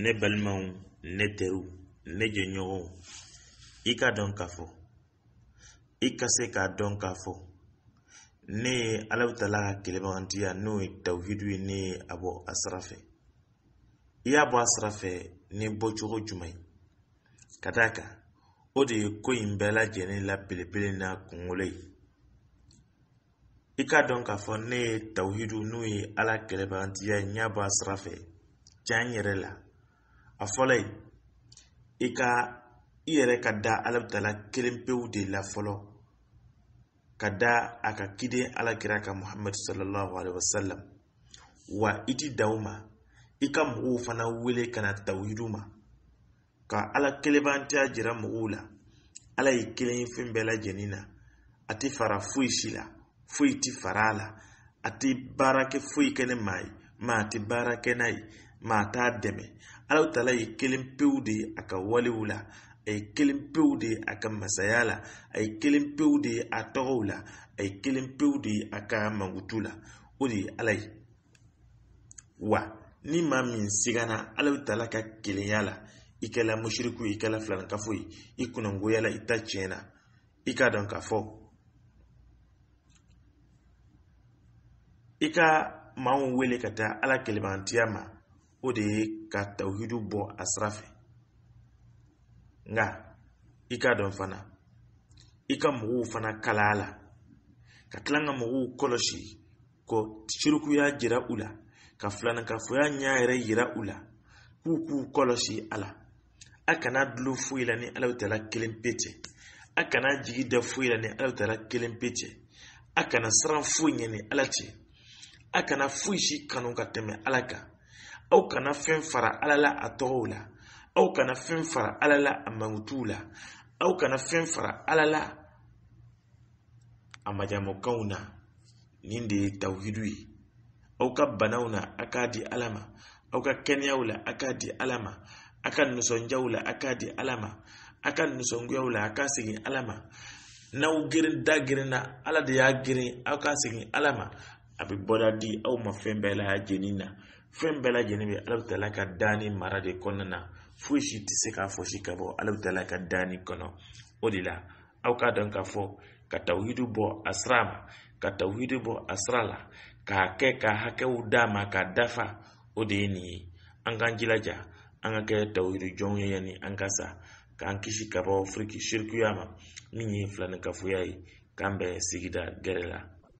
ne balimaw ne teriw ne jɛɲɔgɔnw i ka dɔn k'a fɔ i ka se k'a dɔn k'a fɔ ne ye alabatala ka kɛlɛbagantiya n'o ye tawhidu ye ne ye a bɔ a sira fɛ i y'a bɔ a sira fɛ ni bɔcogo jumɛn ka d'a kan o de ye ko in bɛɛ lajɛlen la belebele n'a kunkolo ye i k'a dɔn k'a fɔ ne ye tawhidu n'o ye ala kɛlɛbagantiya n y'a bɔ a sira fɛ tiɲɛ yɛrɛ la a fɔlɔ ye i ka i yɛrɛ ka da alatala kelen pewu de la fɔlɔ ka da a ka kiden alakira ka muhamadu sallallahu alaihi wasallam wa i ti da o ma i ka mɔgɔw fana wele ka na tawhidu ma ka ala kelenbantanya jira mɔgɔw la ala ye kelen ye fɛn bɛɛ lajɛnin na a tɛ fara foyi si la foyi tɛ fara a la a tɛ baara kɛ foyi kɛ ni maa ye maa tɛ baara kɛ n'a ye maa t'a dɛmɛ alaw taala ye kelen pewu de ye a ka walew la a ye kelen pewu de ye a ka masaya la a ye kelen pewu de ye a tɔgɔw la a ye kelen pewu de ye a ka mankutu la o de ye ala ye wa ni maa min sigana alaw taala ka kelenya la i kɛla mushiriku i kɛla filanikafo ye i kunangoya la i ta tiɲɛ na i k'a dɔn k'a fɔ i ka maaw wele ka taa ala kelebantiya ma o de ye ka tawhidu bɔ a sira fɛ nka i k'a dɔn fana i ka mɔgɔw fana kalaya la ka tila ka mɔgɔw kɔlɔsi kɔ suruku jira u la ka filaninkafoya ɲɛ yɛrɛ yira u la k'u k'u kɔlɔsi a la a kana dulo foyi la ni alaw tala kelen pe cɛ a kana jigi da foyi la ni alaw tala kelen pe cɛ a kana siran foyi ɲɛ ni ala cɛ a kana foyi si kanu ka tɛmɛ ala kan aw kana fɛn fara ala la a tɔgɔw la aw kana fɛn fara ala la a mankutuw la aw kana fɛn fara ala la a majamukanw na nin de ye tawhidu ye aw ka banaw na a k'a di ala ma aw ka kɛnɛyaw la a k'a di ala ma a ka nisɔndiyaw la a k'a di ala ma a ka nisɔngoyaw la a k'a segin ala ma n'aw geren da gerenna ala de y'a girin aw k'a segin ala ma a bɛ bɔda di aw ma fɛn bɛɛ la jeni na fɛn bɛɛ lajɛlen bɛ ala tala ka daani mara de kɔnɔna na foyi si tɛ se k'a fɔsi ka bɔ ala tala ka daani kɔnɔ o de la aw k'a dɔn k'a fɔ ka tawhidu bɔ a sira ma ka tawhidu bɔ a sira la k'a kɛ ka hakɛw d'a ma k'a dafa o de ye nin ye an k'an jilaja an ka kɛ tawhidu jɔnw ye yanni an ka sa k'an kisi ka bɔ firiki sirikuya ma min ye filanin kafoya ye k'an bɛ sigida gɛrɛ la